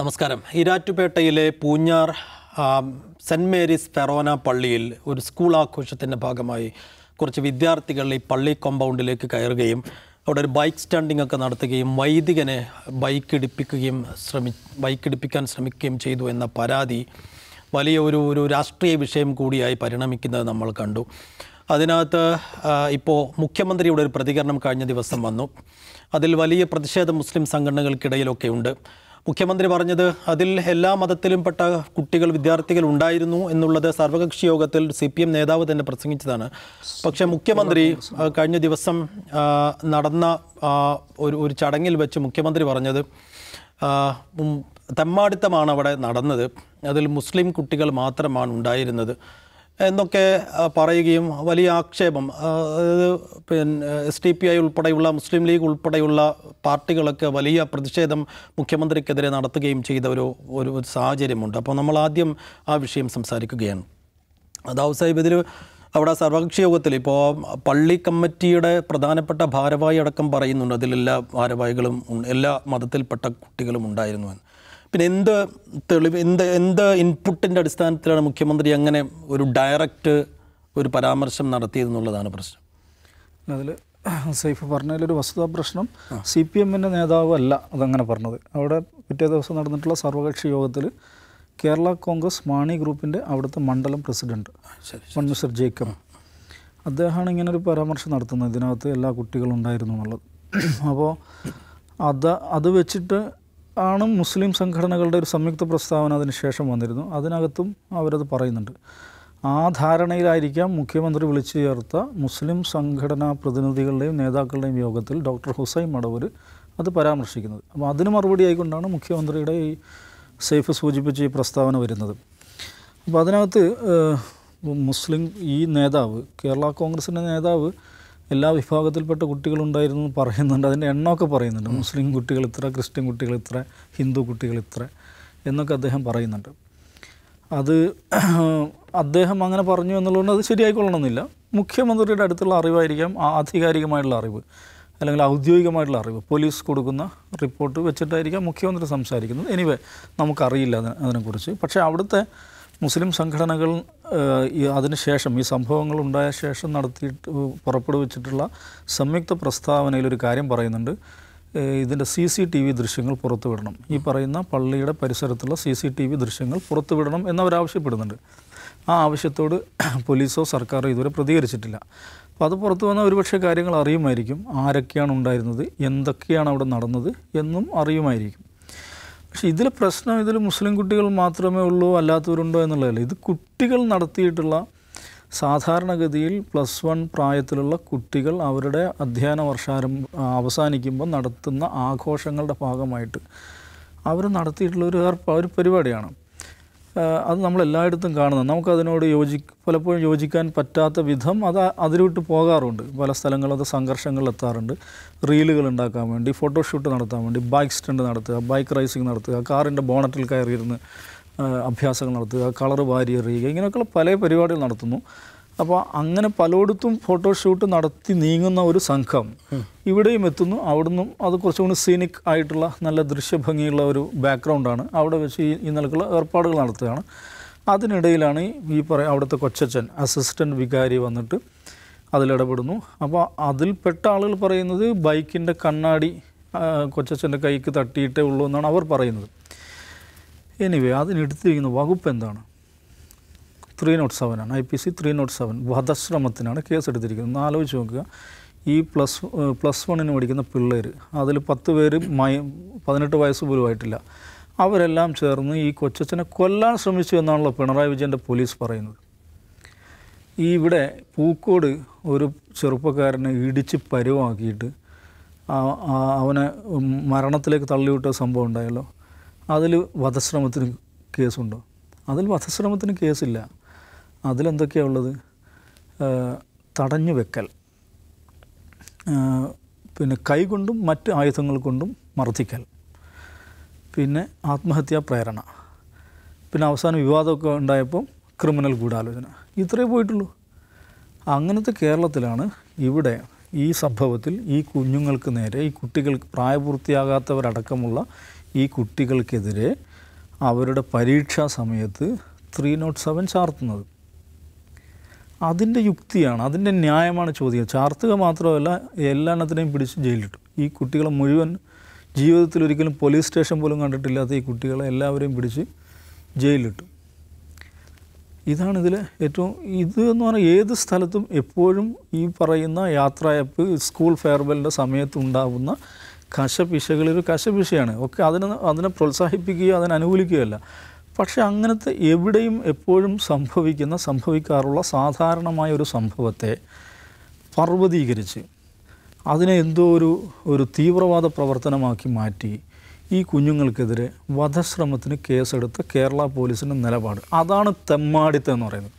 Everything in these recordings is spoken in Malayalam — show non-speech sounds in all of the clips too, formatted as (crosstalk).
നമസ്കാരം ഇരാറ്റുപേട്ടയിലെ പൂഞ്ഞാർ സെൻറ്റ് മേരീസ് ഫെറോന പള്ളിയിൽ ഒരു സ്കൂൾ ആഘോഷത്തിൻ്റെ ഭാഗമായി കുറച്ച് വിദ്യാർത്ഥികൾ ഈ പള്ളി കോമ്പൗണ്ടിലേക്ക് കയറുകയും അവിടെ ഒരു ബൈക്ക് സ്റ്റാൻഡിംഗ് ഒക്കെ നടത്തുകയും വൈദികനെ ബൈക്ക് ഇടിപ്പിക്കുകയും ശ്രമി ബൈക്ക് ഇടിപ്പിക്കാൻ ശ്രമിക്കുകയും ചെയ്തു എന്ന പരാതി വലിയ ഒരു ഒരു രാഷ്ട്രീയ വിഷയം കൂടിയായി പരിണമിക്കുന്നത് നമ്മൾ കണ്ടു അതിനകത്ത് ഇപ്പോൾ മുഖ്യമന്ത്രിയുടെ ഒരു പ്രതികരണം കഴിഞ്ഞ ദിവസം വന്നു അതിൽ വലിയ പ്രതിഷേധം മുസ്ലിം സംഘടനകൾക്കിടയിലൊക്കെ ഉണ്ട് മുഖ്യമന്ത്രി പറഞ്ഞത് അതിൽ എല്ലാ മതത്തിലും പെട്ട കുട്ടികൾ വിദ്യാർത്ഥികൾ ഉണ്ടായിരുന്നു എന്നുള്ളത് സർവകക്ഷി യോഗത്തിൽ സി പി എം നേതാവ് തന്നെ പ്രസംഗിച്ചതാണ് പക്ഷെ മുഖ്യമന്ത്രി കഴിഞ്ഞ ദിവസം നടന്ന ഒരു ഒരു ചടങ്ങിൽ വെച്ച് മുഖ്യമന്ത്രി പറഞ്ഞത് തെമ്മാടിത്തമാണ് അവിടെ നടന്നത് അതിൽ മുസ്ലിം കുട്ടികൾ മാത്രമാണ് ഉണ്ടായിരുന്നത് എന്നൊക്കെ പറയുകയും വലിയ ആക്ഷേപം പിന്നെ എസ് ടി പി ഐ ഉൾപ്പെടെയുള്ള മുസ്ലിം ലീഗ് ഉൾപ്പെടെയുള്ള പാർട്ടികളൊക്കെ വലിയ പ്രതിഷേധം മുഖ്യമന്ത്രിക്കെതിരെ നടത്തുകയും ചെയ്ത ഒരു ഒരു സാഹചര്യമുണ്ട് അപ്പോൾ നമ്മൾ ആദ്യം ആ വിഷയം സംസാരിക്കുകയാണ് അതാവ് സാഹിബ് ഇതിൽ അവിടെ സർവകക്ഷി യോഗത്തിൽ ഇപ്പോൾ പള്ളി കമ്മിറ്റിയുടെ പ്രധാനപ്പെട്ട ഭാരവാഹി അടക്കം പറയുന്നുണ്ട് അതിലെല്ലാ ഭാരവാഹികളും എല്ലാ മതത്തിൽപ്പെട്ട കുട്ടികളും ഉണ്ടായിരുന്നു എന്ന് പിന്നെ എന്ത് തെളിവ് എന്ത് എന്ത് ഇൻപുട്ടിൻ്റെ അടിസ്ഥാനത്തിലാണ് മുഖ്യമന്ത്രി അങ്ങനെ ഒരു ഡയറക്റ്റ് ഒരു പരാമർശം നടത്തിയതെന്നുള്ളതാണ് പ്രശ്നം അതിൽ സൈഫ് പറഞ്ഞതിലൊരു വസ്തുതാ പ്രശ്നം സി പി എമ്മിൻ്റെ നേതാവ് അല്ല അതങ്ങനെ പറഞ്ഞത് അവിടെ പിറ്റേ ദിവസം നടന്നിട്ടുള്ള സർവകക്ഷി യോഗത്തിൽ കേരള കോൺഗ്രസ് മാണി ഗ്രൂപ്പിൻ്റെ അവിടുത്തെ മണ്ഡലം പ്രസിഡന്റ് മൺമിസ്റ്റർ ജേക്കബ് അദ്ദേഹമാണ് ഇങ്ങനെ ഒരു പരാമർശം നടത്തുന്നത് ഇതിനകത്ത് എല്ലാ കുട്ടികളും ഉണ്ടായിരുന്നു എന്നുള്ളത് അപ്പോൾ അത് അത് വെച്ചിട്ട് ആണ് മുസ്ലിം സംഘടനകളുടെ ഒരു സംയുക്ത പ്രസ്താവന അതിനുശേഷം വന്നിരുന്നു അതിനകത്തും അവരത് പറയുന്നുണ്ട് ആ ധാരണയിലായിരിക്കാം മുഖ്യമന്ത്രി വിളിച്ചു ചേർത്ത മുസ്ലിം സംഘടനാ പ്രതിനിധികളുടെയും നേതാക്കളുടെയും യോഗത്തിൽ ഡോക്ടർ ഹുസൈൻ മടവൂർ അത് പരാമർശിക്കുന്നത് അപ്പോൾ അതിന് മറുപടി ആയിക്കൊണ്ടാണ് മുഖ്യമന്ത്രിയുടെ ഈ സേഫ് സൂചിപ്പിച്ച് ഈ പ്രസ്താവന വരുന്നത് അപ്പോൾ അതിനകത്ത് മുസ്ലിം ഈ നേതാവ് കേരള കോൺഗ്രസിൻ്റെ നേതാവ് എല്ലാ വിഭാഗത്തിൽപ്പെട്ട കുട്ടികളുണ്ടായിരുന്നു എന്ന് പറയുന്നുണ്ട് അതിൻ്റെ എണ്ണമൊക്കെ പറയുന്നുണ്ട് മുസ്ലിം കുട്ടികൾ ഇത്ര ക്രിസ്ത്യൻ കുട്ടികൾ ഇത്ര ഹിന്ദു കുട്ടികൾ ഇത്ര എന്നൊക്കെ അദ്ദേഹം പറയുന്നുണ്ട് അത് അദ്ദേഹം അങ്ങനെ പറഞ്ഞു എന്നുള്ളതുകൊണ്ട് അത് ശരിയായിക്കൊള്ളണമെന്നില്ല മുഖ്യമന്ത്രിയുടെ അടുത്തുള്ള അറിവായിരിക്കാം ആധികാരികമായിട്ടുള്ള അറിവ് അല്ലെങ്കിൽ ഔദ്യോഗികമായിട്ടുള്ള അറിവ് പോലീസ് കൊടുക്കുന്ന റിപ്പോർട്ട് വെച്ചിട്ടായിരിക്കാം മുഖ്യമന്ത്രി സംസാരിക്കുന്നത് എനിവേ നമുക്കറിയില്ല അതിനെക്കുറിച്ച് പക്ഷേ അവിടുത്തെ മുസ്ലിം സംഘടനകൾ അതിനുശേഷം ഈ സംഭവങ്ങൾ ഉണ്ടായ ശേഷം നടത്തിയിട്ട് പുറപ്പെടുവിച്ചിട്ടുള്ള സംയുക്ത പ്രസ്താവനയിൽ ഒരു കാര്യം പറയുന്നുണ്ട് ഇതിൻ്റെ സി സി ടി വി ദൃശ്യങ്ങൾ പുറത്തുവിടണം ഈ പറയുന്ന പള്ളിയുടെ പരിസരത്തുള്ള സി സി ടി വി ദൃശ്യങ്ങൾ പുറത്തുവിടണം എന്നവരാവശ്യപ്പെടുന്നുണ്ട് ആ ആവശ്യത്തോട് (clears throat) പോലീസോ സർക്കാരോ ഇതുവരെ പ്രതികരിച്ചിട്ടില്ല അപ്പോൾ അത് പുറത്തു വന്നാൽ ഒരുപക്ഷെ കാര്യങ്ങൾ അറിയുമായിരിക്കും ആരൊക്കെയാണ് ഉണ്ടായിരുന്നത് എന്തൊക്കെയാണ് അവിടെ നടന്നത് എന്നും അറിയുമായിരിക്കും പക്ഷെ ഇതിൽ പ്രശ്നം ഇതിൽ മുസ്ലിം കുട്ടികൾ മാത്രമേ ഉള്ളൂ അല്ലാത്തവരുണ്ടോ എന്നുള്ളതല്ല ഇത് കുട്ടികൾ നടത്തിയിട്ടുള്ള സാധാരണഗതിയിൽ പ്ലസ് വൺ പ്രായത്തിലുള്ള കുട്ടികൾ അവരുടെ അധ്യയന വർഷാരംഭ അവസാനിക്കുമ്പോൾ നടത്തുന്ന ആഘോഷങ്ങളുടെ ഭാഗമായിട്ട് അവർ നടത്തിയിട്ടുള്ള ഒരു ഒരു പരിപാടിയാണ് അത് നമ്മൾ എല്ലായിടത്തും കാണുന്നത് നമുക്കതിനോട് യോജി പലപ്പോഴും യോജിക്കാൻ പറ്റാത്ത വിധം അത് അതിലോട്ട് പോകാറുണ്ട് പല സ്ഥലങ്ങളത് സംഘർഷങ്ങളിലെത്താറുണ്ട് റീലുകൾ ഉണ്ടാക്കാൻ വേണ്ടി ഫോട്ടോഷൂട്ട് നടത്താൻ വേണ്ടി ബൈക്ക് സ്റ്റണ്ട് നടത്തുക ബൈക്ക് റേസിംഗ് നടത്തുക കാറിൻ്റെ ബോണറ്റിൽ കയറിയിരുന്ന് അഭ്യാസങ്ങൾ നടത്തുക കളർ വാരി എറിയുക ഇങ്ങനെയൊക്കെയുള്ള പല പരിപാടികൾ നടത്തുന്നു അപ്പോൾ അങ്ങനെ പലയിടത്തും ഫോട്ടോഷൂട്ട് നടത്തി നീങ്ങുന്ന ഒരു സംഘം ഇവിടെയും എത്തുന്നു അവിടുന്ന് അത് കുറച്ചുകൂടി സീനിക് ആയിട്ടുള്ള നല്ല ദൃശ്യഭംഗിയുള്ള ഒരു ബാക്ക്ഗ്രൗണ്ടാണ് അവിടെ വെച്ച് ഈ ഈ നിലക്കുള്ള ഏർപ്പാടുകൾ നടത്തുകയാണ് അതിനിടയിലാണ് ഈ പറ അവിടുത്തെ കൊച്ചച്ഛൻ അസിസ്റ്റൻ്റ് വികാരി വന്നിട്ട് അതിലിടപെടുന്നു അപ്പോൾ അതിൽപ്പെട്ട ആളുകൾ പറയുന്നത് ബൈക്കിൻ്റെ കണ്ണാടി കൊച്ചച്ഛൻ്റെ കൈക്ക് തട്ടിയിട്ടേ ഉള്ളൂ എന്നാണ് അവർ പറയുന്നത് എനിവേ അതിനെടുത്തിരിക്കുന്ന വകുപ്പ് എന്താണ് ത്രീ നോട്ട് സെവനാണ് I P C three not seven വധശ്രമത്തിനാണ് കേസ് എടുത്തിരിക്കുന്നത് ഒന്ന് ആലോചിച്ച് നോക്കുക ഈ പ്ലസ് പ്ലസ് വണ്ണിന് പഠിക്കുന്ന പിള്ളേർ അതിൽ പത്ത് പേര് മൈ പതിനെട്ട് വയസ്സ് പോലും ആയിട്ടില്ല അവരെല്ലാം ചേർന്ന് ഈ കൊച്ചച്ഛനെ കൊല്ലാൻ ശ്രമിച്ചു എന്നാണല്ലോ പിണറായി വിജയൻ്റെ പോലീസ് പറയുന്നത് ഈ ഇവിടെ പൂക്കോട് ഒരു ചെറുപ്പക്കാരനെ ഇടിച്ച് പരുവാക്കിയിട്ട് അവനെ മരണത്തിലേക്ക് തള്ളിവിട്ട സംഭവം ഉണ്ടായല്ലോ അതിൽ വധശ്രമത്തിന് കേസുണ്ടോ അതിൽ വധശ്രമത്തിന് കേസില്ല അതിലെന്തൊക്കെയാണ് ഉള്ളത് തടഞ്ഞു വെക്കൽ പിന്നെ കൈകൊണ്ടും മറ്റ് ആയുധങ്ങൾ കൊണ്ടും മർദ്ദിക്കൽ പിന്നെ ആത്മഹത്യാ പ്രേരണ പിന്നെ അവസാനം വിവാദമൊക്കെ ഉണ്ടായപ്പോൾ ക്രിമിനൽ ഗൂഢാലോചന ഇത്രയേ പോയിട്ടുള്ളൂ അങ്ങനത്തെ കേരളത്തിലാണ് ഇവിടെ ഈ സംഭവത്തിൽ ഈ കുഞ്ഞുങ്ങൾക്ക് നേരെ ഈ കുട്ടികൾ പ്രായപൂർത്തിയാകാത്തവരടക്കമുള്ള ഈ കുട്ടികൾക്കെതിരെ അവരുടെ പരീക്ഷാ സമയത്ത് ത്രീ നോട്ട് സെവൻ ചാർത്തുന്നത് അതിൻ്റെ യുക്തിയാണ് അതിൻ്റെ ന്യായമാണ് ചോദ്യം ചാർത്തുക മാത്രമല്ല എല്ലാണത്തിനെയും പിടിച്ച് ജയിലിട്ടു ഈ കുട്ടികളെ മുഴുവൻ ജീവിതത്തിൽ ഒരിക്കലും പോലീസ് സ്റ്റേഷൻ പോലും കണ്ടിട്ടില്ലാത്ത ഈ കുട്ടികളെ എല്ലാവരെയും പിടിച്ച് ജയിലിട്ടു ഇതാണ് ഇതിലെ ഏറ്റവും ഇത് എന്ന് പറഞ്ഞാൽ ഏത് സ്ഥലത്തും എപ്പോഴും ഈ പറയുന്ന യാത്രയപ്പ് സ്കൂൾ ഫെയർവെല്ലിൻ്റെ സമയത്ത് ഉണ്ടാകുന്ന കശപിശകളിൽ ഒരു കശപിശയാണ് ഒക്കെ അതിനെ അതിനെ പ്രോത്സാഹിപ്പിക്കുകയോ അതിനെ അല്ല പക്ഷേ അങ്ങനത്തെ എവിടെയും എപ്പോഴും സംഭവിക്കുന്ന സംഭവിക്കാറുള്ള സാധാരണമായ ഒരു സംഭവത്തെ പർവ്വതീകരിച്ച് അതിനെ എന്തോ ഒരു ഒരു തീവ്രവാദ പ്രവർത്തനമാക്കി മാറ്റി ഈ കുഞ്ഞുങ്ങൾക്കെതിരെ വധശ്രമത്തിന് കേസെടുത്ത കേരള പോലീസിൻ്റെ നിലപാട് അതാണ് തെമ്മാടിത്തം എന്ന് പറയുന്നത്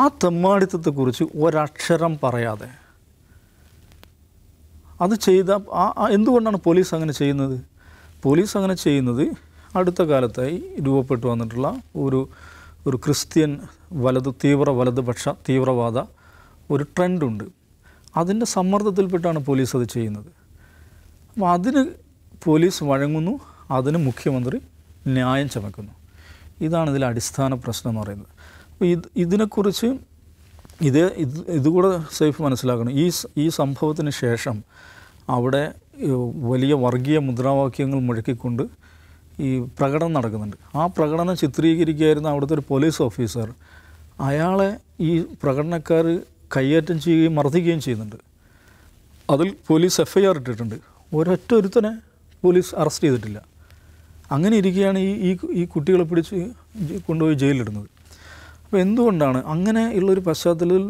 ആ തെമ്മാടിത്തത്തെക്കുറിച്ച് ഒരക്ഷരം പറയാതെ അത് ചെയ്ത എന്തുകൊണ്ടാണ് പോലീസ് അങ്ങനെ ചെയ്യുന്നത് പോലീസ് അങ്ങനെ ചെയ്യുന്നത് അടുത്ത കാലത്തായി രൂപപ്പെട്ടു വന്നിട്ടുള്ള ഒരു ഒരു ക്രിസ്ത്യൻ വലത് തീവ്ര വലതുപക്ഷ തീവ്രവാദ ഒരു ട്രെൻഡുണ്ട് അതിൻ്റെ സമ്മർദ്ദത്തിൽപ്പെട്ടാണ് പോലീസ് അത് ചെയ്യുന്നത് അപ്പോൾ അതിന് പോലീസ് വഴങ്ങുന്നു അതിന് മുഖ്യമന്ത്രി ന്യായം ചമക്കുന്നു ഇതാണ് ഇതിലെ അടിസ്ഥാന പ്രശ്നം എന്ന് പറയുന്നത് അപ്പോൾ ഇത് ഇതിനെക്കുറിച്ച് ഇതേ ഇത് ഇതുകൂടെ സേഫ് മനസ്സിലാക്കണം ഈ ഈ സംഭവത്തിന് ശേഷം അവിടെ വലിയ വർഗീയ മുദ്രാവാക്യങ്ങൾ മുഴക്കിക്കൊണ്ട് ഈ പ്രകടനം നടക്കുന്നുണ്ട് ആ പ്രകടനം ചിത്രീകരിക്കുകയായിരുന്ന അവിടുത്തെ ഒരു പോലീസ് ഓഫീസർ അയാളെ ഈ പ്രകടനക്കാർ കൈയേറ്റം ചെയ്യുകയും മർദ്ദിക്കുകയും ചെയ്യുന്നുണ്ട് അതിൽ പോലീസ് എഫ് ഐ ആർ ഇട്ടിട്ടുണ്ട് ഒരൊറ്റ ഒരുത്തനെ പോലീസ് അറസ്റ്റ് ചെയ്തിട്ടില്ല അങ്ങനെ ഇരിക്കുകയാണ് ഈ ഈ ഈ കുട്ടികളെ പിടിച്ച് കൊണ്ടുപോയി ജയിലിടുന്നത് അപ്പോൾ എന്തുകൊണ്ടാണ് അങ്ങനെ ഉള്ളൊരു പശ്ചാത്തലത്തിൽ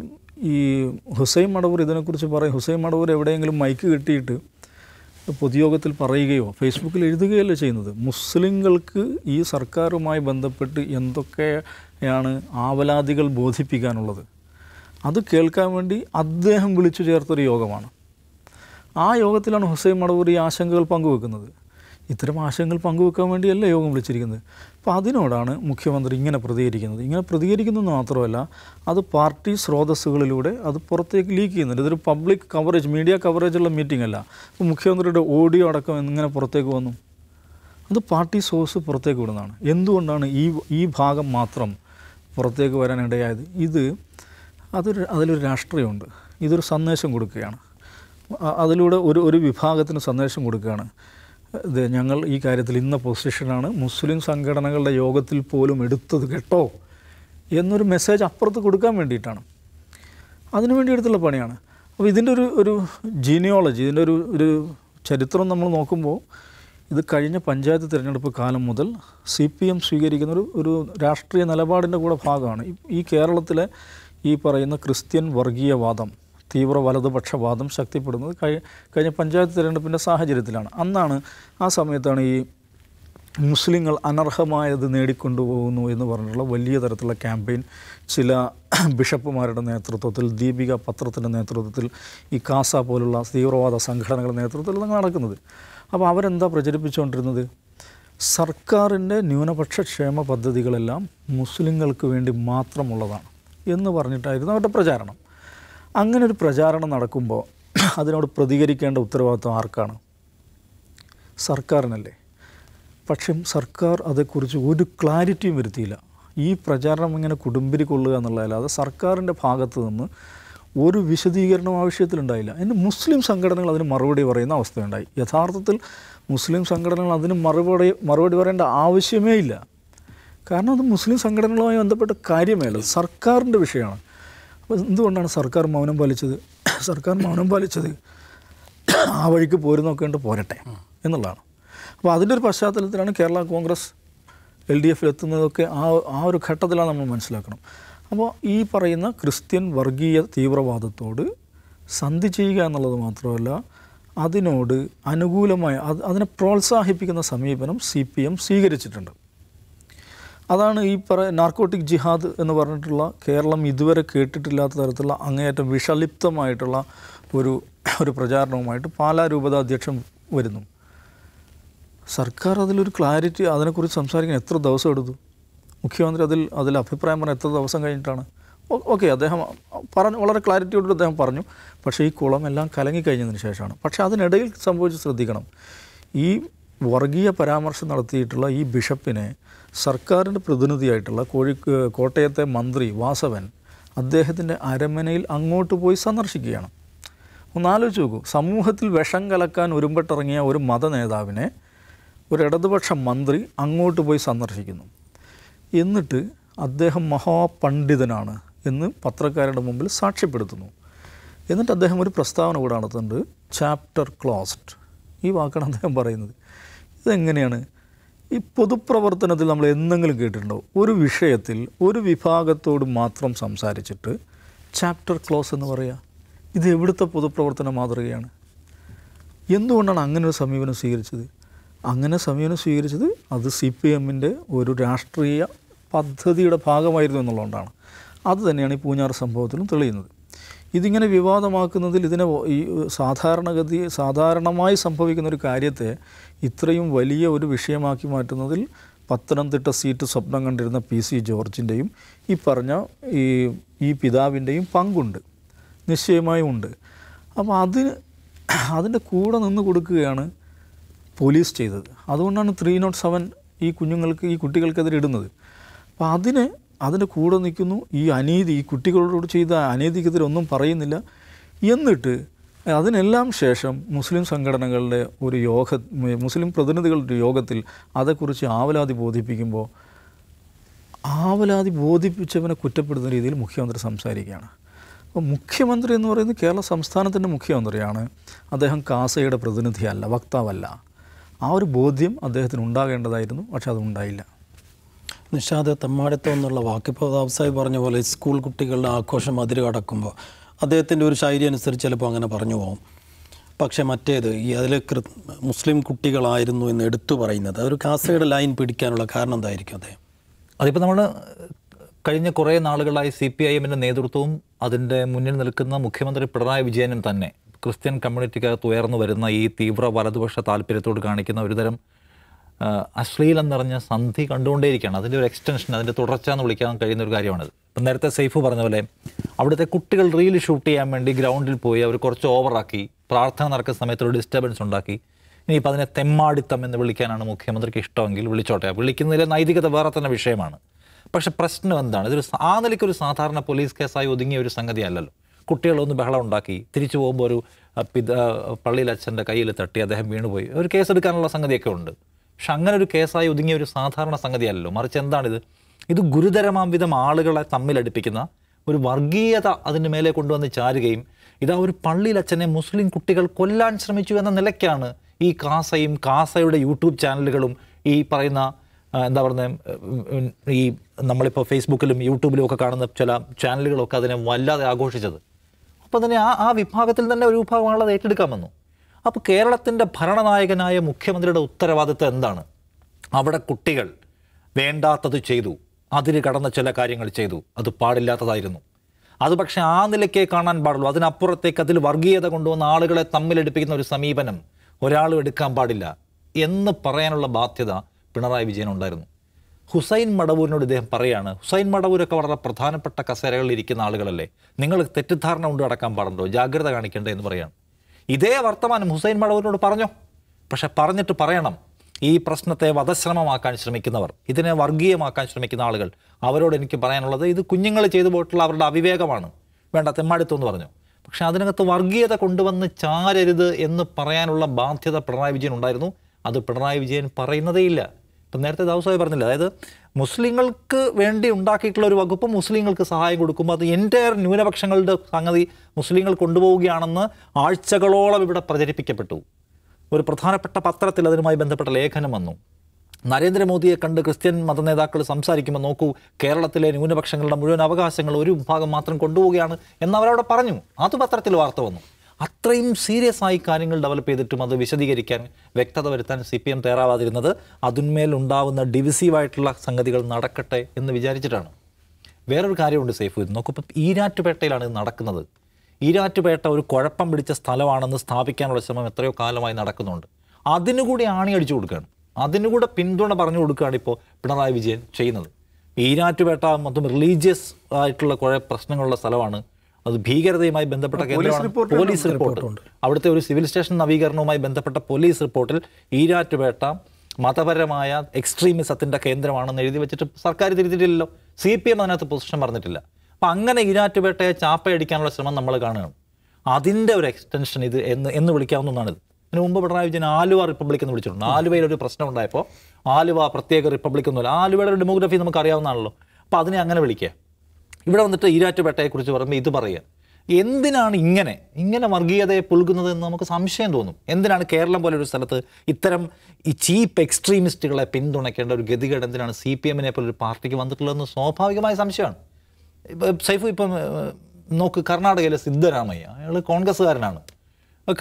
ഈ ഹുസൈൻ മടവൂർ ഇതിനെക്കുറിച്ച് പറയും ഹുസൈൻ മടവൂർ എവിടെയെങ്കിലും മൈക്ക് കിട്ടിയിട്ട് പൊതുയോഗത്തിൽ പറയുകയോ ഫേസ്ബുക്കിൽ എഴുതുകയല്ല ചെയ്യുന്നത് മുസ്ലിങ്ങൾക്ക് ഈ സർക്കാരുമായി ബന്ധപ്പെട്ട് എന്തൊക്കെയാണ് ആവലാതികൾ ബോധിപ്പിക്കാനുള്ളത് അത് കേൾക്കാൻ വേണ്ടി അദ്ദേഹം വിളിച്ചു ചേർത്തൊരു യോഗമാണ് ആ യോഗത്തിലാണ് ഹുസൈൻ മടവൂർ ഈ ആശങ്കകൾ പങ്കുവെക്കുന്നത് ഇത്തരം ആശയങ്ങൾ പങ്കുവെക്കാൻ വേണ്ടിയല്ല യോഗം വിളിച്ചിരിക്കുന്നത് അപ്പോൾ അതിനോടാണ് മുഖ്യമന്ത്രി ഇങ്ങനെ പ്രതികരിക്കുന്നത് ഇങ്ങനെ പ്രതികരിക്കുന്നത് മാത്രമല്ല അത് പാർട്ടി സ്രോതസ്സുകളിലൂടെ അത് പുറത്തേക്ക് ലീക്ക് ചെയ്യുന്നുണ്ട് ഇതൊരു പബ്ലിക് കവറേജ് മീഡിയ കവറേജുള്ള മീറ്റിംഗ് അല്ല അപ്പോൾ മുഖ്യമന്ത്രിയുടെ ഓഡിയോ അടക്കം ഇങ്ങനെ പുറത്തേക്ക് വന്നു അത് പാർട്ടി സോഴ്സ് പുറത്തേക്ക് വിടുന്നതാണ് എന്തുകൊണ്ടാണ് ഈ ഈ ഭാഗം മാത്രം പുറത്തേക്ക് വരാനിടയായത് ഇത് അതൊരു അതിലൊരു രാഷ്ട്രീയമുണ്ട് ഇതൊരു സന്ദേശം കൊടുക്കുകയാണ് അതിലൂടെ ഒരു ഒരു വിഭാഗത്തിന് സന്ദേശം കൊടുക്കുകയാണ് ഇത് ഞങ്ങൾ ഈ കാര്യത്തിൽ ഇന്ന പൊസിഷനാണ് മുസ്ലിം സംഘടനകളുടെ യോഗത്തിൽ പോലും എടുത്തത് കേട്ടോ എന്നൊരു മെസ്സേജ് അപ്പുറത്ത് കൊടുക്കാൻ വേണ്ടിയിട്ടാണ് അതിനു വേണ്ടി എടുത്തുള്ള പണിയാണ് അപ്പോൾ ഇതിൻ്റെ ഒരു ഒരു ജീനിയോളജി ഇതിൻ്റെ ഒരു ഒരു ചരിത്രം നമ്മൾ നോക്കുമ്പോൾ ഇത് കഴിഞ്ഞ പഞ്ചായത്ത് തിരഞ്ഞെടുപ്പ് കാലം മുതൽ സി പി എം സ്വീകരിക്കുന്ന ഒരു ഒരു രാഷ്ട്രീയ നിലപാടിൻ്റെ കൂടെ ഭാഗമാണ് ഈ കേരളത്തിലെ ഈ പറയുന്ന ക്രിസ്ത്യൻ വർഗീയവാദം തീവ്ര വലതുപക്ഷവാദം ശക്തിപ്പെടുന്നത് കഴിഞ്ഞ പഞ്ചായത്ത് തിരഞ്ഞെടുപ്പിൻ്റെ സാഹചര്യത്തിലാണ് അന്നാണ് ആ സമയത്താണ് ഈ മുസ്ലിങ്ങൾ അനർഹമായത് നേടിക്കൊണ്ടുപോകുന്നു എന്ന് പറഞ്ഞിട്ടുള്ള വലിയ തരത്തിലുള്ള ക്യാമ്പയിൻ ചില ബിഷപ്പുമാരുടെ നേതൃത്വത്തിൽ ദീപിക പത്രത്തിൻ്റെ നേതൃത്വത്തിൽ ഈ കാസ പോലുള്ള തീവ്രവാദ സംഘടനകളുടെ നേതൃത്വത്തിൽ നടക്കുന്നത് അപ്പോൾ അവരെന്താ പ്രചരിപ്പിച്ചുകൊണ്ടിരുന്നത് സർക്കാരിൻ്റെ ന്യൂനപക്ഷ ക്ഷേമ പദ്ധതികളെല്ലാം മുസ്ലിങ്ങൾക്ക് വേണ്ടി മാത്രമുള്ളതാണ് എന്ന് പറഞ്ഞിട്ടായിരുന്നു അവരുടെ പ്രചാരണം അങ്ങനെ ഒരു പ്രചാരണം നടക്കുമ്പോൾ അതിനോട് പ്രതികരിക്കേണ്ട ഉത്തരവാദിത്വം ആർക്കാണ് സർക്കാരിനല്ലേ പക്ഷേ സർക്കാർ അതേക്കുറിച്ച് ഒരു ക്ലാരിറ്റിയും വരുത്തിയില്ല ഈ പ്രചാരണം ഇങ്ങനെ കൊള്ളുക എന്നുള്ളതല്ലാതെ സർക്കാരിൻ്റെ ഭാഗത്തു നിന്ന് ഒരു വിശദീകരണം ആവശ്യത്തിലുണ്ടായില്ല എന്ന് മുസ്ലിം സംഘടനകൾ അതിന് മറുപടി പറയുന്ന അവസ്ഥയുണ്ടായി യഥാർത്ഥത്തിൽ മുസ്ലിം സംഘടനകൾ അതിന് മറുപടി മറുപടി പറയേണ്ട ആവശ്യമേ ഇല്ല കാരണം അത് മുസ്ലിം സംഘടനകളുമായി ബന്ധപ്പെട്ട കാര്യമേ അല്ല സർക്കാരിൻ്റെ വിഷയമാണ് അപ്പോൾ എന്തുകൊണ്ടാണ് സർക്കാർ മൗനം പാലിച്ചത് സർക്കാർ മൗനം പാലിച്ചത് ആ വഴിക്ക് ഉണ്ട് പോരട്ടെ എന്നുള്ളതാണ് അപ്പോൾ അതിൻ്റെ ഒരു പശ്ചാത്തലത്തിലാണ് കേരള കോൺഗ്രസ് എൽ ഡി എഫിൽ എത്തുന്നതൊക്കെ ആ ആ ഒരു ഘട്ടത്തിലാണ് നമ്മൾ മനസ്സിലാക്കണം അപ്പോൾ ഈ പറയുന്ന ക്രിസ്ത്യൻ വർഗീയ തീവ്രവാദത്തോട് സന്ധി ചെയ്യുക എന്നുള്ളത് മാത്രമല്ല അതിനോട് അനുകൂലമായ അതിനെ പ്രോത്സാഹിപ്പിക്കുന്ന സമീപനം സി സ്വീകരിച്ചിട്ടുണ്ട് അതാണ് ഈ പറ നാർക്കോട്ടിക് ജിഹാദ് എന്ന് പറഞ്ഞിട്ടുള്ള കേരളം ഇതുവരെ കേട്ടിട്ടില്ലാത്ത തരത്തിലുള്ള അങ്ങേയറ്റം വിഷലിപ്തമായിട്ടുള്ള ഒരു ഒരു പ്രചാരണവുമായിട്ട് പാലാ രൂപതാധ്യക്ഷൻ വരുന്നു സർക്കാർ അതിലൊരു ക്ലാരിറ്റി അതിനെക്കുറിച്ച് സംസാരിക്കാൻ എത്ര ദിവസം എടുത്തു മുഖ്യമന്ത്രി അതിൽ അതിൽ അഭിപ്രായം പറഞ്ഞ എത്ര ദിവസം കഴിഞ്ഞിട്ടാണ് ഓക്കെ അദ്ദേഹം പറഞ്ഞു വളരെ ക്ലാരിറ്റിയോട് അദ്ദേഹം പറഞ്ഞു പക്ഷേ ഈ കുളമെല്ലാം കലങ്ങി കഴിഞ്ഞതിന് ശേഷമാണ് പക്ഷേ അതിനിടയിൽ സംഭവിച്ച് ശ്രദ്ധിക്കണം ഈ വർഗീയ പരാമർശം നടത്തിയിട്ടുള്ള ഈ ബിഷപ്പിനെ സർക്കാരിൻ്റെ പ്രതിനിധിയായിട്ടുള്ള കോഴി കോട്ടയത്തെ മന്ത്രി വാസവൻ അദ്ദേഹത്തിൻ്റെ അരമനയിൽ അങ്ങോട്ട് പോയി സന്ദർശിക്കുകയാണ് ഒന്നാലോചിച്ച് നോക്കൂ സമൂഹത്തിൽ വിഷം കലക്കാൻ ഒരുമ്പെട്ടിറങ്ങിയ ഒരു മത നേതാവിനെ ഒരു ഇടതുപക്ഷ മന്ത്രി അങ്ങോട്ട് പോയി സന്ദർശിക്കുന്നു എന്നിട്ട് അദ്ദേഹം മഹാപണ്ഡിതനാണ് എന്ന് പത്രക്കാരുടെ മുമ്പിൽ സാക്ഷ്യപ്പെടുത്തുന്നു എന്നിട്ട് അദ്ദേഹം ഒരു പ്രസ്താവന കൂടെ നടത്തുന്നുണ്ട് ചാപ്റ്റർ ക്ലോസ്ഡ് ഈ വാക്കാണ് അദ്ദേഹം പറയുന്നത് ഇതെങ്ങനെയാണ് ഈ പൊതുപ്രവർത്തനത്തിൽ നമ്മൾ എന്തെങ്കിലും കേട്ടിട്ടുണ്ടോ ഒരു വിഷയത്തിൽ ഒരു വിഭാഗത്തോട് മാത്രം സംസാരിച്ചിട്ട് ചാപ്റ്റർ ക്ലോസ് എന്ന് പറയുക ഇത് എവിടുത്തെ പൊതുപ്രവർത്തന മാതൃകയാണ് എന്തുകൊണ്ടാണ് അങ്ങനെ ഒരു സമീപനം സ്വീകരിച്ചത് അങ്ങനെ സമീപനം സ്വീകരിച്ചത് അത് സി പി എമ്മിൻ്റെ ഒരു രാഷ്ട്രീയ പദ്ധതിയുടെ ഭാഗമായിരുന്നു എന്നുള്ളതുകൊണ്ടാണ് അത് തന്നെയാണ് ഈ പൂഞ്ഞാർ സംഭവത്തിലും തെളിയുന്നത് ഇതിങ്ങനെ വിവാദമാക്കുന്നതിൽ ഇതിനെ സാധാരണഗതി സാധാരണമായി സംഭവിക്കുന്ന ഒരു കാര്യത്തെ ഇത്രയും വലിയ ഒരു വിഷയമാക്കി മാറ്റുന്നതിൽ പത്തനംതിട്ട സീറ്റ് സ്വപ്നം കണ്ടിരുന്ന പി സി ജോർജിൻ്റെയും ഈ പറഞ്ഞ ഈ ഈ പിതാവിൻ്റെയും പങ്കുണ്ട് നിശ്ചയമായും ഉണ്ട് അപ്പോൾ അത് അതിൻ്റെ കൂടെ നിന്ന് കൊടുക്കുകയാണ് പോലീസ് ചെയ്തത് അതുകൊണ്ടാണ് ത്രീ നോട്ട് സെവൻ ഈ കുഞ്ഞുങ്ങൾക്ക് ഈ കുട്ടികൾക്കെതിരെ ഇടുന്നത് അപ്പോൾ അതിന് അതിന് കൂടെ നിൽക്കുന്നു ഈ അനീതി ഈ കുട്ടികളോട് ചെയ്ത അനീതിക്കെതിരൊന്നും പറയുന്നില്ല എന്നിട്ട് അതിനെല്ലാം ശേഷം മുസ്ലിം സംഘടനകളുടെ ഒരു യോഗ മുസ്ലിം പ്രതിനിധികളുടെ യോഗത്തിൽ അതേക്കുറിച്ച് ആവലാതി ബോധിപ്പിക്കുമ്പോൾ ആവലാതി ബോധിപ്പിച്ചവനെ കുറ്റപ്പെടുത്തുന്ന രീതിയിൽ മുഖ്യമന്ത്രി സംസാരിക്കുകയാണ് അപ്പോൾ മുഖ്യമന്ത്രി എന്ന് പറയുന്നത് കേരള സംസ്ഥാനത്തിൻ്റെ മുഖ്യമന്ത്രിയാണ് അദ്ദേഹം കാസയുടെ പ്രതിനിധിയല്ല വക്താവല്ല ആ ഒരു ബോധ്യം അദ്ദേഹത്തിന് ഉണ്ടാകേണ്ടതായിരുന്നു പക്ഷെ അതുണ്ടായില്ല നിഷാദ് തമ്മാടിത്തം എന്നുള്ള വാക്ക് ഇപ്പോൾ ദാവസായി പറഞ്ഞ പോലെ സ്കൂൾ കുട്ടികളുടെ ആഘോഷം അതിര് കടക്കുമ്പോൾ അദ്ദേഹത്തിൻ്റെ ഒരു ശൈലി അനുസരിച്ച് ചിലപ്പോൾ അങ്ങനെ പറഞ്ഞു പോകും പക്ഷേ മറ്റേത് ഈ അതിൽ മുസ്ലിം കുട്ടികളായിരുന്നു എന്ന് എടുത്തു പറയുന്നത് അതൊരു കാസയുടെ ലൈൻ പിടിക്കാനുള്ള കാരണം എന്തായിരിക്കും അദ്ദേഹം അതിപ്പോൾ നമ്മൾ കഴിഞ്ഞ കുറേ നാളുകളായി സി പി ഐ എമ്മിൻ്റെ നേതൃത്വവും അതിൻ്റെ മുന്നിൽ നിൽക്കുന്ന മുഖ്യമന്ത്രി പിണറായി വിജയനും തന്നെ ക്രിസ്ത്യൻ കമ്മ്യൂണിറ്റിക്കകത്ത് ഉയർന്നു വരുന്ന ഈ തീവ്ര വലതുപക്ഷ താല്പര്യത്തോട് കാണിക്കുന്ന ഒരുതരം അശ്ലീലം നിറഞ്ഞ സന്ധി കണ്ടുകൊണ്ടേയിരിക്കുകയാണ് അതിൻ്റെ ഒരു എക്സ്റ്റൻഷൻ അതിൻ്റെ തുടർച്ച എന്ന് വിളിക്കാൻ കഴിയുന്ന ഒരു കാര്യമാണത് ഇപ്പം നേരത്തെ സേഫ് പറഞ്ഞ പോലെ അവിടുത്തെ കുട്ടികൾ റീൽ ഷൂട്ട് ചെയ്യാൻ വേണ്ടി ഗ്രൗണ്ടിൽ പോയി അവർ കുറച്ച് ഓവറാക്കി പ്രാർത്ഥന നടക്കുന്ന സമയത്ത് ഒരു ഡിസ്റ്റർബൻസ് ഉണ്ടാക്കി ഇനിയിപ്പോൾ അതിനെ തെമ്മാടിത്തം എന്ന് വിളിക്കാനാണ് മുഖ്യമന്ത്രിക്ക് ഇഷ്ടമെങ്കിൽ വിളിച്ചോട്ടെ വിളിക്കുന്നതിലെ നൈതികത വേറെ തന്നെ വിഷയമാണ് പക്ഷെ പ്രശ്നം എന്താണ് ഇതൊരു ആ നിലയ്ക്കൊരു ഒരു സാധാരണ പോലീസ് കേസായി ഒതുങ്ങിയ ഒരു സംഗതി അല്ലല്ലോ കുട്ടികളൊന്ന് ബഹളം ഉണ്ടാക്കി തിരിച്ചു പോകുമ്പോൾ ഒരു പിത പള്ളിയിൽ അച്ഛൻ്റെ കയ്യിൽ തട്ടി അദ്ദേഹം വീണുപോയി ഒരു കേസെടുക്കാനുള്ള സംഗതിയൊക്കെ ഉണ്ട് പക്ഷെ അങ്ങനെ ഒരു കേസായി ഒതുങ്ങിയ ഒരു സാധാരണ സംഗതിയല്ലോ മറിച്ച് എന്താണിത് ഇത് ഗുരുതരമാം വിധം ആളുകളെ തമ്മിലടിപ്പിക്കുന്ന ഒരു വർഗീയത അതിന് മേലെ കൊണ്ടുവന്ന് ചാരുകയും ഇതാ ഒരു പള്ളിയിലച്ഛനെ മുസ്ലിം കുട്ടികൾ കൊല്ലാൻ ശ്രമിച്ചു എന്ന നിലയ്ക്കാണ് ഈ കാസയും കാസയുടെ യൂട്യൂബ് ചാനലുകളും ഈ പറയുന്ന എന്താ പറയുന്നത് ഈ നമ്മളിപ്പോൾ ഫേസ്ബുക്കിലും യൂട്യൂബിലും ഒക്കെ കാണുന്ന ചില ചാനലുകളൊക്കെ അതിനെ വല്ലാതെ ആഘോഷിച്ചത് അപ്പോൾ അതിനെ ആ ആ വിഭാഗത്തിൽ തന്നെ ഒരു വിഭാഗം ആളത് ഏറ്റെടുക്കാമെന്നു അപ്പോൾ കേരളത്തിൻ്റെ ഭരണനായകനായ മുഖ്യമന്ത്രിയുടെ ഉത്തരവാദിത്തം എന്താണ് അവിടെ കുട്ടികൾ വേണ്ടാത്തത് ചെയ്തു അതിൽ കടന്ന ചില കാര്യങ്ങൾ ചെയ്തു അത് പാടില്ലാത്തതായിരുന്നു അത് പക്ഷേ ആ നിലയ്ക്കേ കാണാൻ പാടുള്ളൂ അതിനപ്പുറത്തേക്ക് അതിൽ വർഗീയത കൊണ്ടുവന്ന ആളുകളെ തമ്മിലെടുപ്പിക്കുന്ന ഒരു സമീപനം ഒരാളും എടുക്കാൻ പാടില്ല എന്ന് പറയാനുള്ള ബാധ്യത പിണറായി വിജയൻ ഉണ്ടായിരുന്നു ഹുസൈൻ മടവൂരിനോട് ഇദ്ദേഹം പറയുകയാണ് ഹുസൈൻ മടവൂരൊക്കെ വളരെ പ്രധാനപ്പെട്ട കസേരകളിൽ ഇരിക്കുന്ന ആളുകളല്ലേ നിങ്ങൾ തെറ്റിദ്ധാരണ കൊണ്ട് നടക്കാൻ പാടുണ്ടോ ജാഗ്രത കാണിക്കേണ്ടേ എന്ന് പറയാണ് ഇതേ വർത്തമാനം ഹുസൈൻ മടവൂരിനോട് പറഞ്ഞോ പക്ഷെ പറഞ്ഞിട്ട് പറയണം ഈ പ്രശ്നത്തെ വധശ്രമമാക്കാൻ ശ്രമിക്കുന്നവർ ഇതിനെ വർഗീയമാക്കാൻ ശ്രമിക്കുന്ന ആളുകൾ അവരോട് എനിക്ക് പറയാനുള്ളത് ഇത് കുഞ്ഞുങ്ങൾ ചെയ്തു പോയിട്ടുള്ള അവരുടെ അവിവേകമാണ് വേണ്ട എന്ന് പറഞ്ഞു പക്ഷേ അതിനകത്ത് വർഗീയത കൊണ്ടുവന്ന് ചാരരുത് എന്ന് പറയാനുള്ള ബാധ്യത പിണറായി വിജയൻ ഉണ്ടായിരുന്നു അത് പിണറായി വിജയൻ പറയുന്നതേയില്ല ഇപ്പം നേരത്തെ ദാവസായി പറഞ്ഞില്ല അതായത് മുസ്ലിങ്ങൾക്ക് വേണ്ടി ഉണ്ടാക്കിയിട്ടുള്ള ഒരു വകുപ്പ് മുസ്ലിങ്ങൾക്ക് സഹായം കൊടുക്കുമ്പോൾ അത് എൻറ്റയർ ന്യൂനപക്ഷങ്ങളുടെ സംഗതി മുസ്ലിങ്ങൾ കൊണ്ടുപോവുകയാണെന്ന് ആഴ്ചകളോളം ഇവിടെ പ്രചരിപ്പിക്കപ്പെട്ടു ഒരു പ്രധാനപ്പെട്ട പത്രത്തിൽ അതിനുമായി ബന്ധപ്പെട്ട ലേഖനം വന്നു നരേന്ദ്രമോദിയെ കണ്ട് ക്രിസ്ത്യൻ മത നേതാക്കൾ സംസാരിക്കുമ്പോൾ നോക്കൂ കേരളത്തിലെ ന്യൂനപക്ഷങ്ങളുടെ മുഴുവൻ അവകാശങ്ങൾ ഒരു വിഭാഗം മാത്രം കൊണ്ടുപോവുകയാണ് എന്നവരവിടെ പറഞ്ഞു അത് പത്രത്തിൽ വാർത്ത വന്നു അത്രയും സീരിയസ് ആയി കാര്യങ്ങൾ ഡെവലപ്പ് ചെയ്തിട്ടും അത് വിശദീകരിക്കാൻ വ്യക്തത വരുത്താൻ സി പി എം തയ്യാറാവാതിരുന്നത് അതിന്മേലുണ്ടാവുന്ന ഡിവിസീവായിട്ടുള്ള സംഗതികൾ നടക്കട്ടെ എന്ന് വിചാരിച്ചിട്ടാണ് വേറൊരു കാര്യമുണ്ട് സേഫ് ഇത് നോക്കിപ്പം ഈരാറ്റുപേട്ടയിലാണ് ഇത് നടക്കുന്നത് ഈരാറ്റുപേട്ട ഒരു കുഴപ്പം പിടിച്ച സ്ഥലമാണെന്ന് സ്ഥാപിക്കാനുള്ള ശ്രമം എത്രയോ കാലമായി നടക്കുന്നുണ്ട് അതിനുകൂടി ആണി അടിച്ചു കൊടുക്കുകയാണ് അതിനുകൂടെ പിന്തുണ പറഞ്ഞു കൊടുക്കുകയാണ് ഇപ്പോൾ പിണറായി വിജയൻ ചെയ്യുന്നത് ഈരാറ്റുപേട്ട മൊത്തം റിലീജിയസ് ആയിട്ടുള്ള കുറേ പ്രശ്നങ്ങളുള്ള സ്ഥലമാണ് അത് ഭീകരതയുമായി ബന്ധപ്പെട്ട കേന്ദ്രമാണ് പോലീസ് റിപ്പോർട്ടുണ്ട് അവിടുത്തെ ഒരു സിവിൽ സ്റ്റേഷൻ നവീകരണവുമായി ബന്ധപ്പെട്ട പോലീസ് റിപ്പോർട്ടിൽ ഈരാറ്റുപേട്ട മതപരമായ എക്സ്ട്രീമിസത്തിൻ്റെ കേന്ദ്രമാണെന്ന് എഴുതി വെച്ചിട്ട് സർക്കാർ തിരുത്തിയിട്ടില്ലല്ലോ സി പി എം അതിനകത്ത് പൊസിഷൻ പറഞ്ഞിട്ടില്ല അപ്പം അങ്ങനെ ഈരാറ്റുപേട്ടയെ ചാപ്പയടിക്കാനുള്ള ശ്രമം നമ്മൾ കാണുകയാണ് അതിൻ്റെ ഒരു എക്സ്റ്റൻഷൻ ഇത് എന്ന് എന്ന് ഇത് അതിന് മുമ്പ് പിണറായി വിജയൻ ആലുവ റിപ്പബ്ലിക് എന്ന് വിളിച്ചിട്ടുണ്ട് ആലുവയിൽ ഒരു പ്രശ്നം ഉണ്ടായപ്പോൾ ആലുവ പ്രത്യേക റിപ്പബ്ലിക് ഒന്നുമില്ല ആലുവയുടെ ഡെമോഗ്രഫി നമുക്ക് അറിയാവുന്നതാണല്ലോ അപ്പോൾ അതിനെ അങ്ങനെ വിളിക്കുക ഇവിടെ വന്നിട്ട് ഈരാറ്റുപേട്ടയെക്കുറിച്ച് പറയുമ്പോൾ ഇത് പറയുക എന്തിനാണ് ഇങ്ങനെ ഇങ്ങനെ വർഗീയതയെ പുൽകുന്നത് എന്ന് നമുക്ക് സംശയം തോന്നും എന്തിനാണ് കേരളം പോലെ ഒരു സ്ഥലത്ത് ഇത്തരം ഈ ചീപ്പ് എക്സ്ട്രീമിസ്റ്റുകളെ പിന്തുണയ്ക്കേണ്ട ഒരു ഗതികേട് എന്തിനാണ് സി പി എമ്മിനെ പോലൊരു ഒരു പാർട്ടിക്ക് വന്നിട്ടുള്ളതെന്ന് സ്വാഭാവികമായ സംശയമാണ് സൈഫു ഇപ്പം നോക്ക് കർണാടകയിലെ സിദ്ധരാമയ്യ അയാൾ കോൺഗ്രസ്സുകാരനാണ്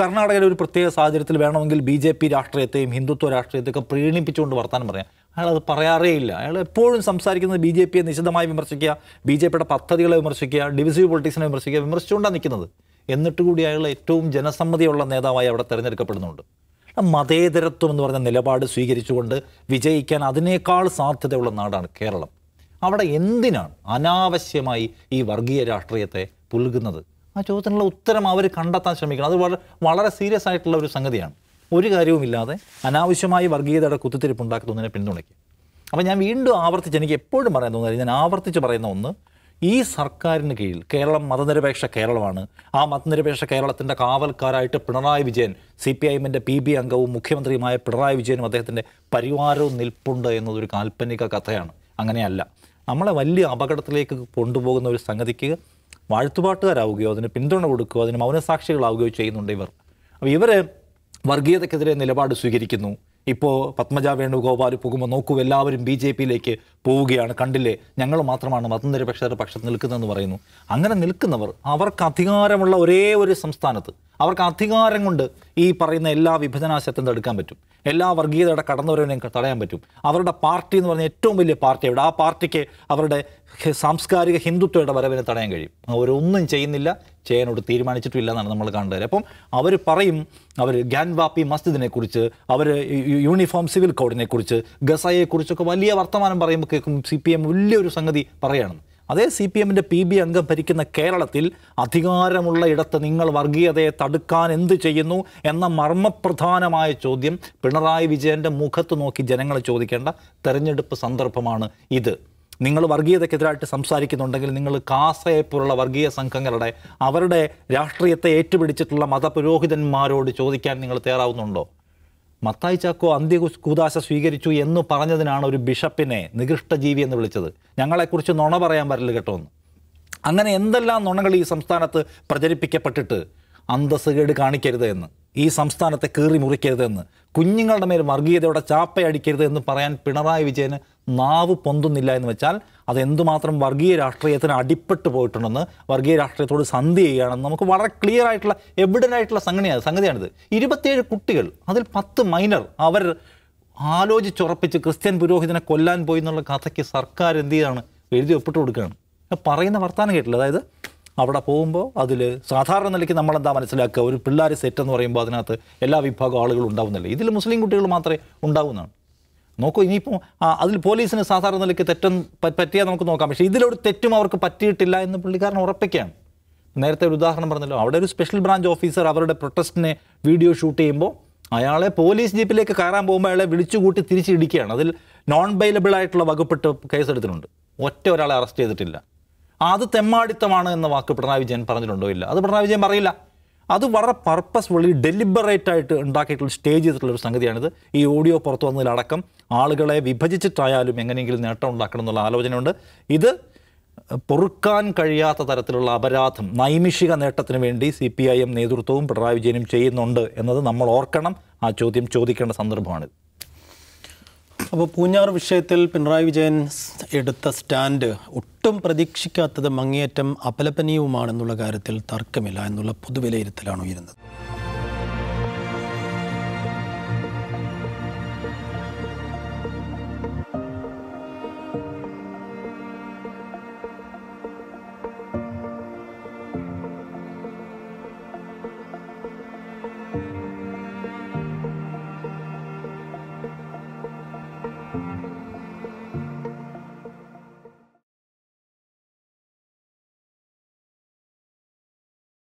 കർണാടകയിലെ ഒരു പ്രത്യേക സാഹചര്യത്തിൽ വേണമെങ്കിൽ ബി ജെ പി രാഷ്ട്രീയത്തെയും ഹിന്ദുത്വ രാഷ്ട്രീയത്തെയൊക്കെ പ്രീണിപ്പിച്ചുകൊണ്ട് വർത്താനം പറയാം അയാളത് അത് പറയാറേ ഇല്ല അയാൾ എപ്പോഴും സംസാരിക്കുന്നത് ബി ജെ പിയെ നിശിതമായി വിമർശിക്കുക ബി ജെ പിയുടെ പദ്ധതികളെ വിമർശിക്കുക ഡിവിസീവ് പൊളിറ്റിക്സിനെ വിമർശിക്കുക വിമർശിച്ചുകൊണ്ടാണ് നിൽക്കുന്നത് എന്നിട്ട് കൂടി അയാൾ ഏറ്റവും ജനസമ്മതിയുള്ള നേതാവായി അവിടെ തിരഞ്ഞെടുക്കപ്പെടുന്നുണ്ട് മതേതരത്വം എന്ന് പറഞ്ഞ നിലപാട് സ്വീകരിച്ചുകൊണ്ട് വിജയിക്കാൻ അതിനേക്കാൾ സാധ്യതയുള്ള നാടാണ് കേരളം അവിടെ എന്തിനാണ് അനാവശ്യമായി ഈ വർഗീയ രാഷ്ട്രീയത്തെ പുൽകുന്നത് ആ ചോദ്യത്തിനുള്ള ഉത്തരം അവർ കണ്ടെത്താൻ ശ്രമിക്കണം അത് വളരെ സീരിയസ് ആയിട്ടുള്ള ഒരു സംഗതിയാണ് ഒരു കാര്യവുമില്ലാതെ അനാവശ്യമായി വർഗീയതയുടെ കുത്തിത്തിരിപ്പ് ഉണ്ടാക്കുന്നതിനെ പിന്തുണയ്ക്കും അപ്പോൾ ഞാൻ വീണ്ടും ആവർത്തിച്ച് എനിക്ക് എപ്പോഴും പറയാൻ ഒന്ന് ഞാൻ ആവർത്തിച്ച് പറയുന്ന ഒന്ന് ഈ സർക്കാരിന് കീഴിൽ കേരളം മതനിരപേക്ഷ കേരളമാണ് ആ മതനിരപേക്ഷ കേരളത്തിൻ്റെ കാവൽക്കാരായിട്ട് Pinarayi Vijayan C P I എമ്മിൻ്റെ പി ബി അംഗവും മുഖ്യമന്ത്രിയുമായ പിണറായി വിജയനും അദ്ദേഹത്തിൻ്റെ പരിവാരവും നിൽപ്പുണ്ട് എന്നതൊരു കാൽപ്പനിക കഥയാണ് അങ്ങനെയല്ല നമ്മളെ വലിയ അപകടത്തിലേക്ക് കൊണ്ടുപോകുന്ന ഒരു സംഗതിക്ക് വാഴ്ത്തുപാട്ടുകാരാവുകയോ അതിന് പിന്തുണ കൊടുക്കുകയോ അതിന് മൗനസാക്ഷികളാവുകയോ ചെയ്യുന്നുണ്ട് ഇവർ അപ്പോൾ ഇവർ വർഗീയതക്കെതിരെ നിലപാട് സ്വീകരിക്കുന്നു ഇപ്പോൾ പത്മജ വേണുഗോപാൽ പോകുമ്പോൾ നോക്കൂ എല്ലാവരും ബി ജെ പിയിലേക്ക് പോവുകയാണ് കണ്ടില്ലേ ഞങ്ങൾ മാത്രമാണ് മതനിരപക്ഷരുടെ പക്ഷത്ത് നിൽക്കുന്നതെന്ന് പറയുന്നു അങ്ങനെ നിൽക്കുന്നവർ അവർക്ക് അധികാരമുള്ള ഒരേ ഒരു സംസ്ഥാനത്ത് അവർക്ക് അധികാരം കൊണ്ട് ഈ പറയുന്ന എല്ലാ വിഭജനാശത്തും തടുക്കാൻ പറ്റും എല്ലാ വർഗീയതയുടെ കടന്നുവരവിനെയും തടയാൻ പറ്റും അവരുടെ പാർട്ടി എന്ന് പറഞ്ഞ ഏറ്റവും വലിയ പാർട്ടി അവിടെ ആ പാർട്ടിക്ക് അവരുടെ സാംസ്കാരിക ഹിന്ദുത്വയുടെ വരവിനെ തടയാൻ കഴിയും അവരൊന്നും ചെയ്യുന്നില്ല ചെയ്യാനോട് തീരുമാനിച്ചിട്ടില്ല എന്നാണ് നമ്മൾ കണ്ടത് അപ്പം അവർ പറയും അവർ ഗ്യാൻവാപ്പി മസ്ജിദിനെക്കുറിച്ച് അവർ യൂണിഫോം സിവിൽ കോഡിനെക്കുറിച്ച് ഗസയെക്കുറിച്ചൊക്കെ വലിയ വർത്തമാനം പറയുമ്പോൾ കേൾക്കും സി പി എം വലിയൊരു സംഗതി പറയുകയാണ് അതേ സി പി എമ്മിൻ്റെ പി ബി അംഗം ഭരിക്കുന്ന കേരളത്തിൽ അധികാരമുള്ള ഇടത്ത് നിങ്ങൾ വർഗീയതയെ തടുക്കാൻ എന്ത് ചെയ്യുന്നു എന്ന മർമ്മപ്രധാനമായ ചോദ്യം പിണറായി വിജയൻ്റെ മുഖത്ത് നോക്കി ജനങ്ങളെ ചോദിക്കേണ്ട തെരഞ്ഞെടുപ്പ് സന്ദർഭമാണ് ഇത് നിങ്ങൾ വർഗീയതയ്ക്കെതിരായിട്ട് സംസാരിക്കുന്നുണ്ടെങ്കിൽ നിങ്ങൾ കാസയെ പോലുള്ള വർഗീയ സംഘങ്ങളുടെ അവരുടെ രാഷ്ട്രീയത്തെ ഏറ്റുപിടിച്ചിട്ടുള്ള മതപുരോഹിതന്മാരോട് ചോദിക്കാൻ നിങ്ങൾ തയ്യാറാവുന്നുണ്ടോ മത്തായി ചാക്കോ അന്ത്യകൂദാശ സ്വീകരിച്ചു എന്ന് പറഞ്ഞതിനാണ് ഒരു ബിഷപ്പിനെ നികൃഷ്ടജീവി എന്ന് വിളിച്ചത് ഞങ്ങളെക്കുറിച്ച് നുണ പറയാൻ പറ്റില്ല കേട്ടോ എന്ന് അങ്ങനെ എന്തെല്ലാം നുണകൾ ഈ സംസ്ഥാനത്ത് പ്രചരിപ്പിക്കപ്പെട്ടിട്ട് അന്തസ്സുകേട് കാണിക്കരുത് എന്ന് ഈ സംസ്ഥാനത്തെ കീറി മുറിക്കരുതെന്ന് കുഞ്ഞുങ്ങളുടെ മേൽ വർഗീയതയുടെ ചാപ്പയടിക്കരുത് എന്ന് പറയാൻ പിണറായി വിജയന് നാവ് പൊന്തുന്നില്ല എന്ന് വെച്ചാൽ അത് എന്തുമാത്രം വർഗീയ രാഷ്ട്രീയത്തിന് അടിപ്പെട്ട് പോയിട്ടുണ്ടെന്ന് വർഗീയ രാഷ്ട്രീയത്തോട് സന്ധി ചെയ്യുകയാണെന്ന് നമുക്ക് വളരെ ക്ലിയർ ആയിട്ടുള്ള എവിഡൻ്റ് ആയിട്ടുള്ള സംഗതിയാണ് സംഗതിയാണിത് ഇരുപത്തിയേഴ് കുട്ടികൾ അതിൽ പത്ത് മൈനർ അവർ ആലോചിച്ചുറപ്പിച്ച് ക്രിസ്ത്യൻ പുരോഹിതനെ കൊല്ലാൻ പോയി എന്നുള്ള കഥയ്ക്ക് സർക്കാർ എന്ത് ചെയ്താണ് എഴുതി ഒപ്പിട്ട് കൊടുക്കുകയാണ് പറയുന്ന വർത്താനം കേട്ടില്ല അതായത് അവിടെ പോകുമ്പോൾ അതിൽ സാധാരണ നിലയ്ക്ക് നമ്മളെന്താ മനസ്സിലാക്കുക ഒരു പിള്ളേർ സെറ്റ് എന്ന് പറയുമ്പോൾ അതിനകത്ത് എല്ലാ വിഭാഗം ആളുകളും ഉണ്ടാവുന്നില്ല ഇതിൽ മുസ്ലിം കുട്ടികൾ മാത്രമേ ഉണ്ടാവുന്നതാണ് നോക്കൂ ഇനിയിപ്പോൾ അതിൽ പോലീസിന് സാധാരണ നിലയ്ക്ക് തെറ്റും പറ്റിയാൽ നമുക്ക് നോക്കാം പക്ഷേ ഇതിലൊരു തെറ്റും അവർക്ക് പറ്റിയിട്ടില്ല എന്ന് പുള്ളിക്കാരൻ ഉറപ്പിക്കുകയാണ് നേരത്തെ ഒരു ഉദാഹരണം പറഞ്ഞല്ലോ അവിടെ ഒരു സ്പെഷ്യൽ ബ്രാഞ്ച് ഓഫീസർ അവരുടെ പ്രൊട്ടസ്റ്റിനെ വീഡിയോ ഷൂട്ട് ചെയ്യുമ്പോൾ അയാളെ പോലീസ് ജീപ്പിലേക്ക് കയറാൻ പോകുമ്പോൾ അയാളെ വിളിച്ചുകൂട്ടി തിരിച്ചിടിക്കുകയാണ് അതിൽ നോൺ ബൈലബിൾ ആയിട്ടുള്ള വകുപ്പിട്ട് കേസെടുത്തിട്ടുണ്ട് ഒറ്റ ഒരാളെ അറസ്റ്റ് ചെയ്തിട്ടില്ല അത് തെമ്മാടിത്തമാണ് എന്ന വാക്ക് പിണറായി വിജയൻ പറഞ്ഞിട്ടുണ്ടോ ഇല്ല അത് പിണറായി വിജയൻ പറയില്ല അത് വളരെ പർപ്പസ്ഫുള്ളി ഡെലിബറേറ്റ് ആയിട്ട് ഉണ്ടാക്കിയിട്ടുള്ള സ്റ്റേജ് ചെയ്തിട്ടുള്ള ഒരു സംഗതിയാണിത് ഈ ഓഡിയോ പുറത്തു വന്നതിലടക്കം ആളുകളെ വിഭജിച്ചിട്ടായാലും എങ്ങനെയെങ്കിലും നേട്ടം ഉണ്ടാക്കണം എന്നുള്ള ആലോചനയുണ്ട് ഇത് പൊറുക്കാൻ കഴിയാത്ത തരത്തിലുള്ള അപരാധം നൈമിഷിക നേട്ടത്തിന് വേണ്ടി സി പി ഐ എം നേതൃത്വവും പിണറായി വിജയനും ചെയ്യുന്നുണ്ട് എന്നത് നമ്മൾ ഓർക്കണം ആ ചോദ്യം ചോദിക്കേണ്ട സന്ദർഭമാണിത് അപ്പോൾ പൂഞ്ഞാർ വിഷയത്തിൽ പിണറായി വിജയൻ എടുത്ത സ്റ്റാൻഡ് ഒട്ടും പ്രതീക്ഷിക്കാത്തത് മങ്ങേറ്റം അപലപനീയവുമാണെന്നുള്ള കാര്യത്തിൽ തർക്കമില്ല എന്നുള്ള പൊതുവിലയിരുത്തലാണ് ഉയരുന്നത്